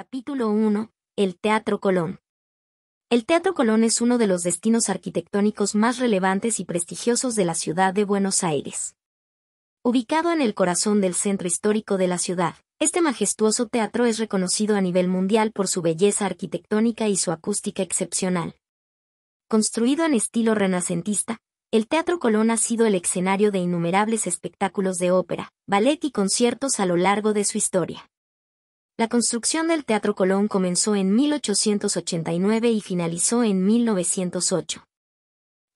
Capítulo 1. El Teatro Colón. El Teatro Colón es uno de los destinos arquitectónicos más relevantes y prestigiosos de la ciudad de Buenos Aires. Ubicado en el corazón del centro histórico de la ciudad, este majestuoso teatro es reconocido a nivel mundial por su belleza arquitectónica y su acústica excepcional. Construido en estilo renacentista, el Teatro Colón ha sido el escenario de innumerables espectáculos de ópera, ballet y conciertos a lo largo de su historia. La construcción del Teatro Colón comenzó en 1889 y finalizó en 1908.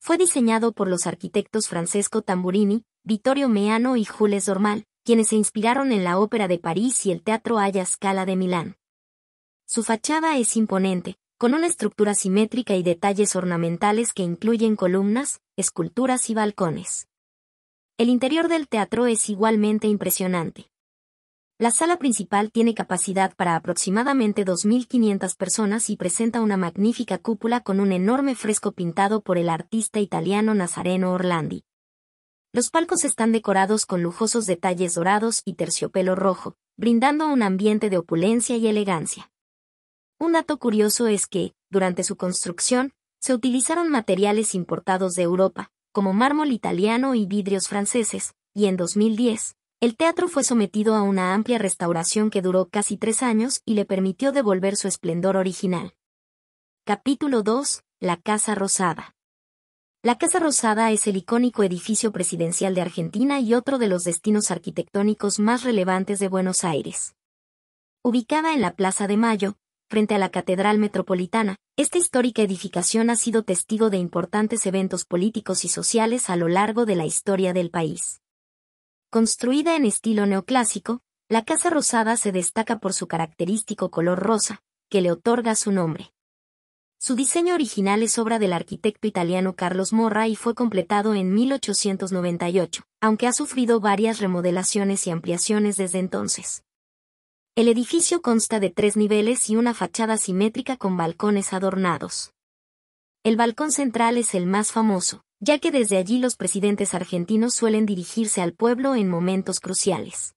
Fue diseñado por los arquitectos Francesco Tamburini, Vittorio Meano y Jules Dormal, quienes se inspiraron en la Ópera de París y el Teatro Alla Scala de Milán. Su fachada es imponente, con una estructura simétrica y detalles ornamentales que incluyen columnas, esculturas y balcones. El interior del teatro es igualmente impresionante. La sala principal tiene capacidad para aproximadamente 2.500 personas y presenta una magnífica cúpula con un enorme fresco pintado por el artista italiano Nazareno Orlandi. Los palcos están decorados con lujosos detalles dorados y terciopelo rojo, brindando un ambiente de opulencia y elegancia. Un dato curioso es que, durante su construcción, se utilizaron materiales importados de Europa, como mármol italiano y vidrios franceses, y en 2010, el teatro fue sometido a una amplia restauración que duró casi tres años y le permitió devolver su esplendor original. Capítulo 2. La Casa Rosada. La Casa Rosada es el icónico edificio presidencial de Argentina y otro de los destinos arquitectónicos más relevantes de Buenos Aires. Ubicada en la Plaza de Mayo, frente a la Catedral Metropolitana, esta histórica edificación ha sido testigo de importantes eventos políticos y sociales a lo largo de la historia del país. Construida en estilo neoclásico, la Casa Rosada se destaca por su característico color rosa, que le otorga su nombre. Su diseño original es obra del arquitecto italiano Carlos Morra y fue completado en 1898, aunque ha sufrido varias remodelaciones y ampliaciones desde entonces. El edificio consta de tres niveles y una fachada simétrica con balcones adornados. El balcón central es el más famoso, ya que desde allí los presidentes argentinos suelen dirigirse al pueblo en momentos cruciales.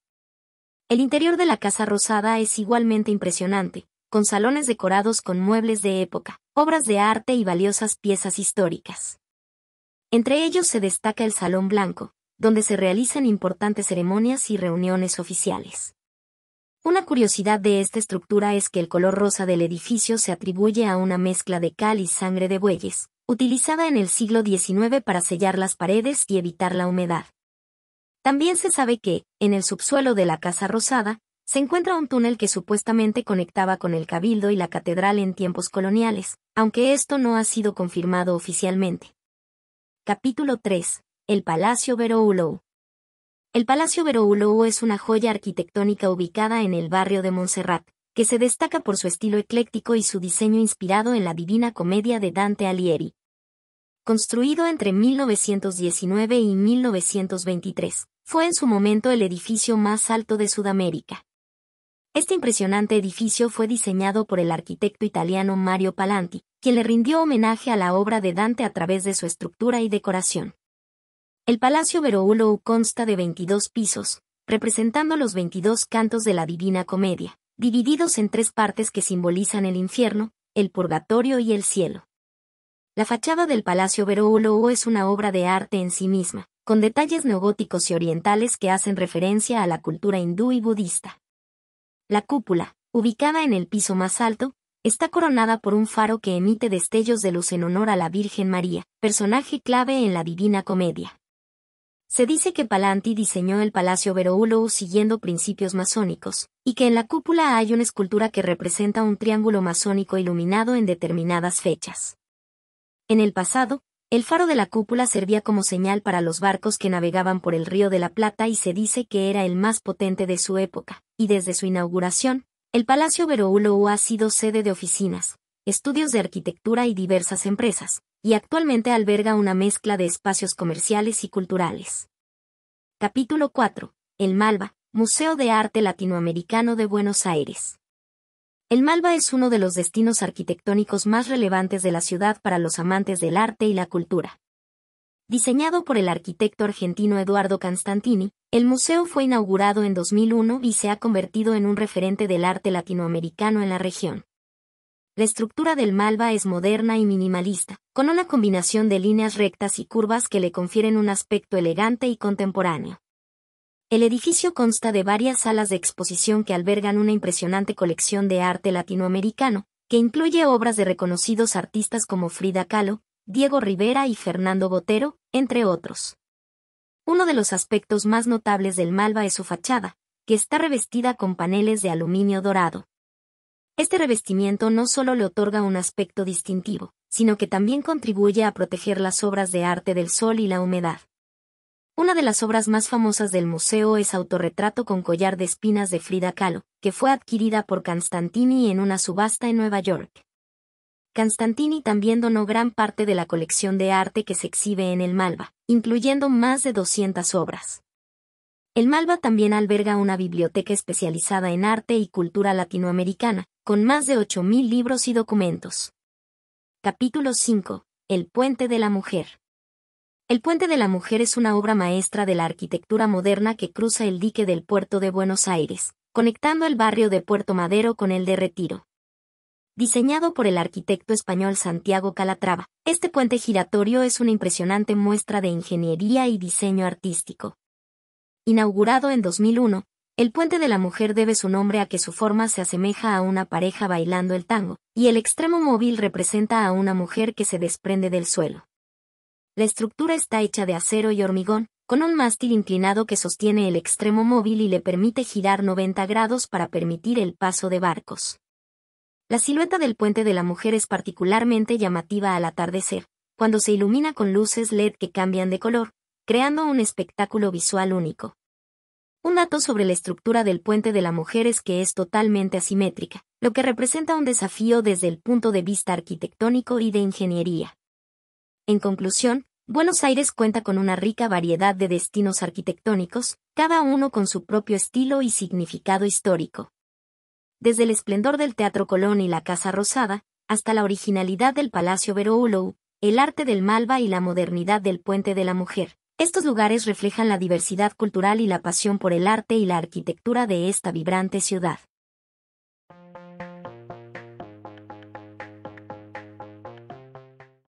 El interior de la Casa Rosada es igualmente impresionante, con salones decorados con muebles de época, obras de arte y valiosas piezas históricas. Entre ellos se destaca el Salón Blanco, donde se realizan importantes ceremonias y reuniones oficiales. Una curiosidad de esta estructura es que el color rosa del edificio se atribuye a una mezcla de cal y sangre de bueyes, utilizada en el siglo XIX para sellar las paredes y evitar la humedad. También se sabe que, en el subsuelo de la Casa Rosada, se encuentra un túnel que supuestamente conectaba con el cabildo y la catedral en tiempos coloniales, aunque esto no ha sido confirmado oficialmente. Capítulo 3. El Palacio Veroulou. El Palacio Veroulou es una joya arquitectónica ubicada en el barrio de Montserrat, que se destaca por su estilo ecléctico y su diseño inspirado en la Divina Comedia de Dante Alighieri. Construido entre 1919 y 1923, fue en su momento el edificio más alto de Sudamérica. Este impresionante edificio fue diseñado por el arquitecto italiano Mario Palanti, quien le rindió homenaje a la obra de Dante a través de su estructura y decoración. El Palacio Veroulo consta de 22 pisos, representando los 22 cantos de la Divina Comedia divididos en tres partes que simbolizan el infierno, el purgatorio y el cielo. La fachada del Palacio Verolo es una obra de arte en sí misma, con detalles neogóticos y orientales que hacen referencia a la cultura hindú y budista. La cúpula, ubicada en el piso más alto, está coronada por un faro que emite destellos de luz en honor a la Virgen María, personaje clave en la Divina Comedia. Se dice que Palanti diseñó el Palacio Veroulou siguiendo principios masónicos, y que en la cúpula hay una escultura que representa un triángulo masónico iluminado en determinadas fechas. En el pasado, el faro de la cúpula servía como señal para los barcos que navegaban por el Río de la Plata y se dice que era el más potente de su época, y desde su inauguración, el Palacio Veroulou ha sido sede de oficinas, estudios de arquitectura y diversas empresas, y actualmente alberga una mezcla de espacios comerciales y culturales. Capítulo 4. El Malva, Museo de Arte Latinoamericano de Buenos Aires. El Malva es uno de los destinos arquitectónicos más relevantes de la ciudad para los amantes del arte y la cultura. Diseñado por el arquitecto argentino Eduardo Constantini, el museo fue inaugurado en 2001 y se ha convertido en un referente del arte latinoamericano en la región. La estructura del Malva es moderna y minimalista, con una combinación de líneas rectas y curvas que le confieren un aspecto elegante y contemporáneo. El edificio consta de varias salas de exposición que albergan una impresionante colección de arte latinoamericano, que incluye obras de reconocidos artistas como Frida Kahlo, Diego Rivera y Fernando Botero, entre otros. Uno de los aspectos más notables del Malva es su fachada, que está revestida con paneles de aluminio dorado. Este revestimiento no solo le otorga un aspecto distintivo, sino que también contribuye a proteger las obras de arte del sol y la humedad. Una de las obras más famosas del museo es Autorretrato con collar de espinas de Frida Kahlo, que fue adquirida por Constantini en una subasta en Nueva York. Constantini también donó gran parte de la colección de arte que se exhibe en el Malva, incluyendo más de 200 obras. El Malva también alberga una biblioteca especializada en arte y cultura latinoamericana, con más de 8.000 libros y documentos. Capítulo 5. El Puente de la Mujer. El Puente de la Mujer es una obra maestra de la arquitectura moderna que cruza el dique del puerto de Buenos Aires, conectando el barrio de Puerto Madero con el de Retiro. Diseñado por el arquitecto español Santiago Calatrava, este puente giratorio es una impresionante muestra de ingeniería y diseño artístico. Inaugurado en 2001, el puente de la mujer debe su nombre a que su forma se asemeja a una pareja bailando el tango, y el extremo móvil representa a una mujer que se desprende del suelo. La estructura está hecha de acero y hormigón, con un mástil inclinado que sostiene el extremo móvil y le permite girar 90 grados para permitir el paso de barcos. La silueta del puente de la mujer es particularmente llamativa al atardecer, cuando se ilumina con luces LED que cambian de color, creando un espectáculo visual único. Un dato sobre la estructura del puente de la mujer es que es totalmente asimétrica, lo que representa un desafío desde el punto de vista arquitectónico y de ingeniería. En conclusión, Buenos Aires cuenta con una rica variedad de destinos arquitectónicos, cada uno con su propio estilo y significado histórico. Desde el esplendor del Teatro Colón y la Casa Rosada, hasta la originalidad del Palacio Veroulo, el arte del Malva y la modernidad del Puente de la Mujer, estos lugares reflejan la diversidad cultural y la pasión por el arte y la arquitectura de esta vibrante ciudad.